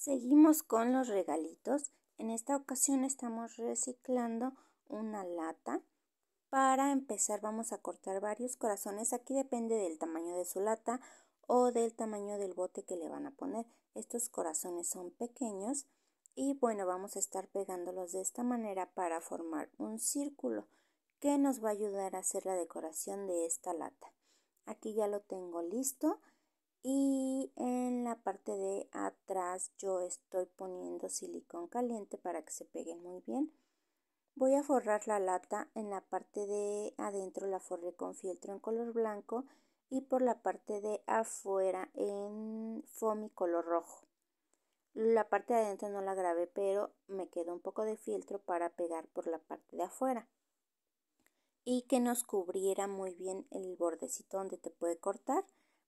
Seguimos con los regalitos. En esta ocasión estamos reciclando una lata. Para empezar vamos a cortar varios corazones. Aquí depende del tamaño de su lata o del tamaño del bote que le van a poner. Estos corazones son pequeños y bueno, vamos a estar pegándolos de esta manera para formar un círculo que nos va a ayudar a hacer la decoración de esta lata. Aquí ya lo tengo listo y en la parte de atrás yo estoy poniendo silicón caliente para que se pegue muy bien. Voy a forrar la lata, en la parte de adentro la forré con fieltro en color blanco y por la parte de afuera en foamy color rojo. La parte de adentro no la grabé, pero me quedó un poco de fieltro para pegar por la parte de afuera. Y que nos cubriera muy bien el bordecito donde te puede cortar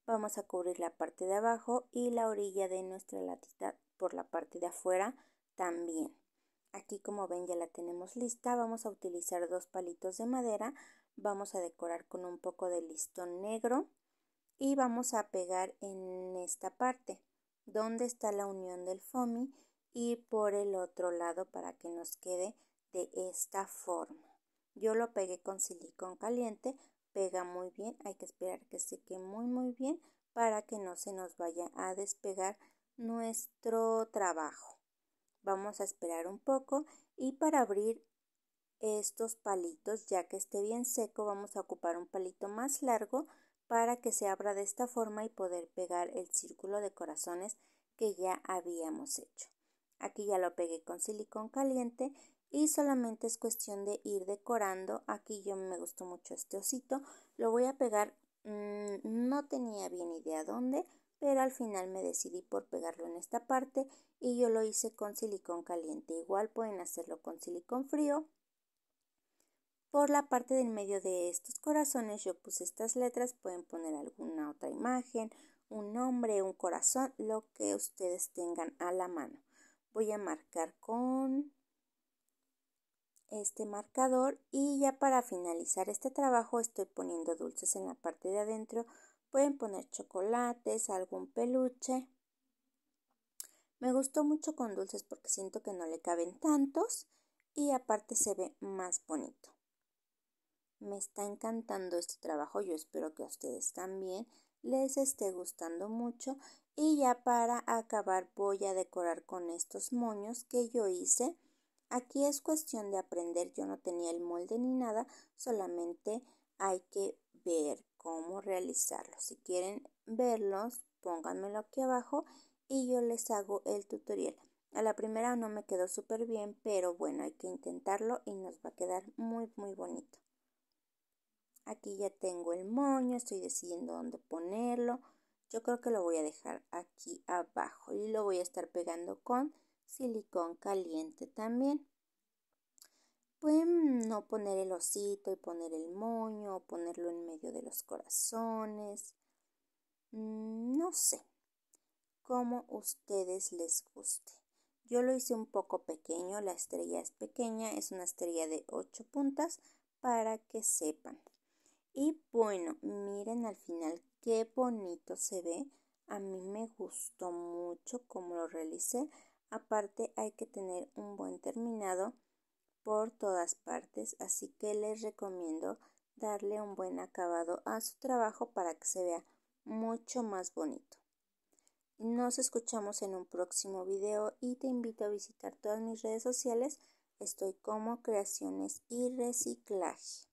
vamos a cubrir la parte de abajo y la orilla de nuestra latita por la parte de afuera también. Aquí como ven ya la tenemos lista, vamos a utilizar dos palitos de madera, vamos a decorar con un poco de listón negro y vamos a pegar en esta parte donde está la unión del foamy y por el otro lado para que nos quede de esta forma. Yo lo pegué con silicón caliente, pega muy bien, hay que esperar que seque muy muy bien para que no se nos vaya a despegar nuestro trabajo. Vamos a esperar un poco y para abrir estos palitos, ya que esté bien seco, vamos a ocupar un palito más largo para que se abra de esta forma y poder pegar el círculo de corazones que ya habíamos hecho. Aquí ya lo pegué con silicón caliente y solamente es cuestión de ir decorando. Aquí yo me gustó mucho este osito, lo voy a pegar, mm, no tenía bien idea dónde, pero al final me decidí por pegarlo en esta parte y yo lo hice con silicón caliente. Igual pueden hacerlo con silicón frío. Por la parte del medio de estos corazones yo puse estas letras, pueden poner alguna otra imagen, un nombre, un corazón, lo que ustedes tengan a la mano. Voy a marcar con este marcador y ya para finalizar este trabajo estoy poniendo dulces en la parte de adentro pueden poner chocolates algún peluche me gustó mucho con dulces porque siento que no le caben tantos y aparte se ve más bonito me está encantando este trabajo yo espero que a ustedes también les esté gustando mucho y ya para acabar voy a decorar con estos moños que yo hice Aquí es cuestión de aprender. Yo no tenía el molde ni nada, solamente hay que ver cómo realizarlo. Si quieren verlos, pónganmelo aquí abajo y yo les hago el tutorial. A la primera no me quedó súper bien, pero bueno, hay que intentarlo y nos va a quedar muy, muy bonito. Aquí ya tengo el moño, estoy decidiendo dónde ponerlo. Yo creo que lo voy a dejar aquí abajo y lo voy a estar pegando con silicón caliente también. Pueden mm, no poner el osito y poner el moño, o ponerlo en medio de los corazones. Mm, no sé, como ustedes les guste. Yo lo hice un poco pequeño, la estrella es pequeña, es una estrella de 8 puntas para que sepan. Y bueno, miren al final qué bonito se ve. A mí me gustó mucho cómo lo realicé. Aparte hay que tener un buen terminado por todas partes, así que les recomiendo darle un buen acabado a su trabajo para que se vea mucho más bonito. Nos escuchamos en un próximo video y te invito a visitar todas mis redes sociales. Estoy como Creaciones y Reciclaje.